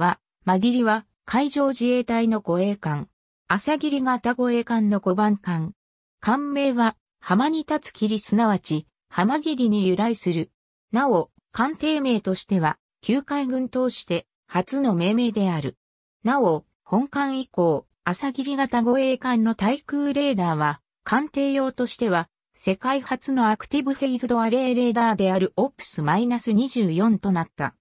は、間切りは海上自衛隊の護衛艦、朝霧型護衛艦の5番艦。艦名は、浜に立つ霧すなわち、浜霧に由来する。なお、艦艇名としては、旧海軍として初の命名である。なお、本艦以降、朝霧型護衛艦の対空レーダーは、艦艇用としては、世界初のアクティブフェイズドアレーレーダーである OPS-24 となった。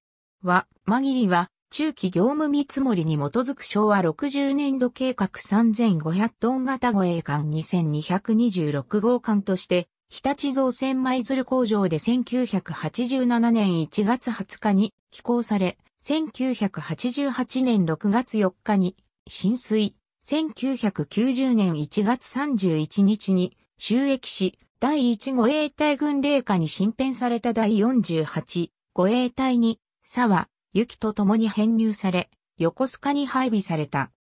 は、マギリは、中期業務見積もりに基づく昭和60年度計画3500トン型護衛艦2226号艦として、日立造船舞鶴工場で1987年1月20日に寄港され、1988年6月4日に浸水、1990年1月31日に収益し、第1護衛隊軍令下に新編された第48護衛隊に、沢、雪と共に編入され、横須賀に配備された。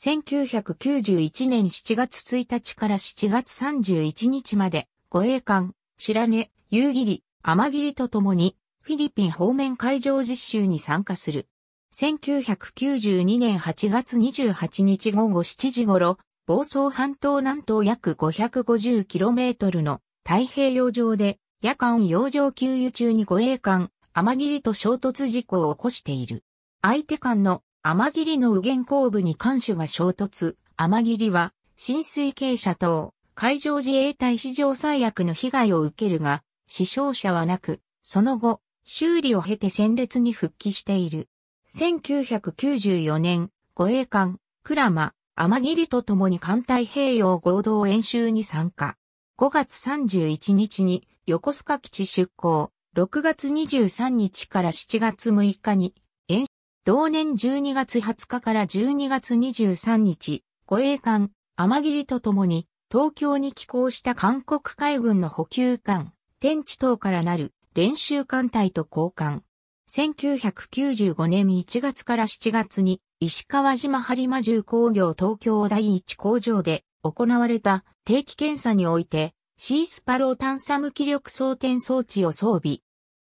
1991年7月1日から7月31日まで、護衛艦、白根、夕霧、天霧と共に、フィリピン方面海上実習に参加する。1992年8月28日午後7時頃、房総半島南東約 550km の太平洋上で、夜間洋上給油中に護衛艦、雨霧と衝突事故を起こしている。相手間の雨霧の右舷後部に艦首が衝突、雨霧は浸水傾斜等、海上自衛隊史上最悪の被害を受けるが、死傷者はなく、その後、修理を経て戦列に復帰している。1994年、護衛艦、クラマ、天霧と共に艦隊併用合同演習に参加。5月31日に横須賀基地出港。6月23日から7月6日に、同年12月20日から12月23日、護衛艦、天霧とともに、東京に寄港した韓国海軍の補給艦、天地等からなる練習艦隊と交換。1995年1月から7月に、石川島播磨重工業東京第一工場で行われた定期検査において、シースパロー探査無気力装填装置を装備、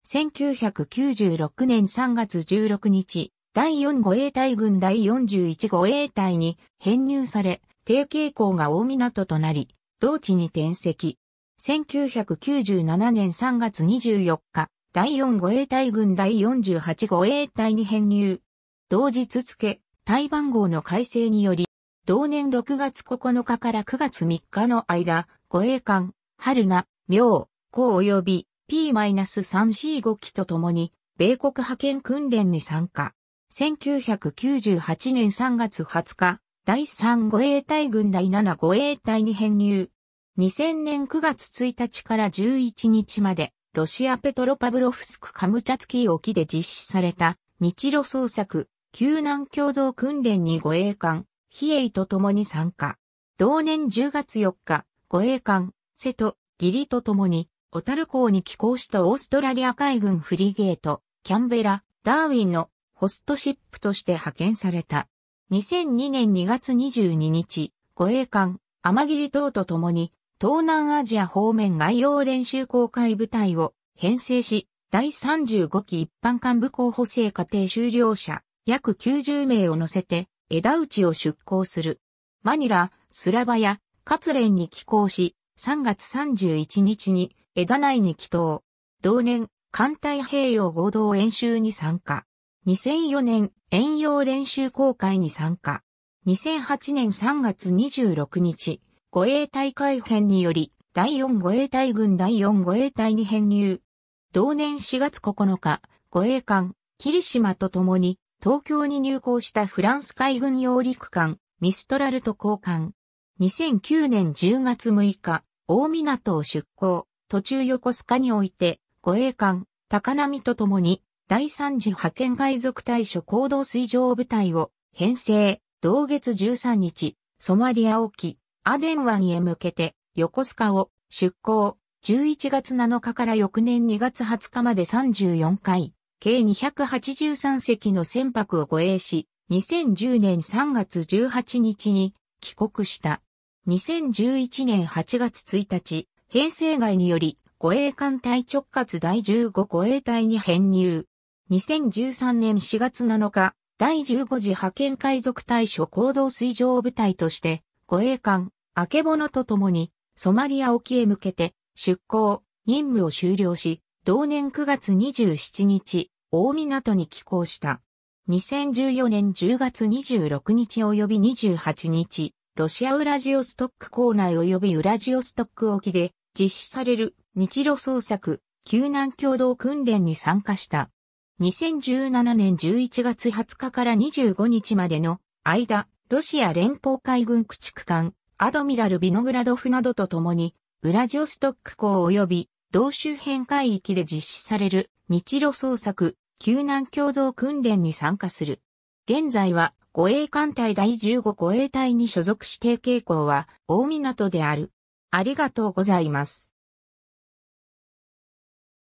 1996年3月16日、第4護衛隊軍第41護衛隊に編入され、定傾校が大港となり、同地に転籍。1997年3月24日、第4護衛隊軍第48護衛隊に編入。同日付、対番号の改正により、同年6月9日から9月3日の間、護衛艦、春名、明、校及び P-3C5 機と共に、米国派遣訓練に参加。1998年3月20日、第3護衛隊軍第7護衛隊に編入。2000年9月1日から11日まで、ロシアペトロパブロフスクカムチャツキー沖で実施された、日露捜索、救難共同訓練に護衛艦、比叡と共に参加。同年10月4日、護衛艦、瀬戸、義理と共に、小樽港に寄港したオーストラリア海軍フリゲート、キャンベラ、ダーウィンのホストシップとして派遣された。2002年2月22日、護衛艦、天霧島と共に、東南アジア方面外洋練習公開部隊を編成し、第35期一般幹部候補生課程修了者、約90名を乗せて、枝内を出港する。マニラ、スラバヤ、カツレンに寄港し、3月31日に、枝内に帰島。同年、艦隊平洋合同演習に参加。2004年、遠洋練習公開に参加。2008年3月26日、護衛隊改編により、第4護衛隊軍第4護衛隊に編入。同年4月9日、護衛艦、霧島と共に、東京に入港したフランス海軍揚陸艦、ミストラルと交換。2009年10月6日、大港を出港。途中横須賀において、護衛艦、高波と共に、第3次派遣海賊対処行動水上部隊を編成、同月13日、ソマリア沖、アデン湾へ向けて、横須賀を出港、11月7日から翌年2月20日まで34回、計283隻の船舶を護衛し、2010年3月18日に帰国した。2011年8月1日、平成外により、護衛艦隊直轄第15護衛隊に編入。2013年4月7日、第15次派遣海賊対処行動水上部隊として、護衛艦、あけぼのと共に、ソマリア沖へ向けて、出港、任務を終了し、同年9月27日、大港に寄港した。2014年10月26日及び28日、ロシアウラジオストック港内及びウラジオストック沖で、実施される日露捜索、救難共同訓練に参加した。2017年11月20日から25日までの間、ロシア連邦海軍駆逐艦、アドミラル・ビノグラドフなどと共に、ウラジオストック港及び同周辺海域で実施される日露捜索、救難共同訓練に参加する。現在は護衛艦隊第15護衛隊に所属指定傾向は大港である。ありがとうございます。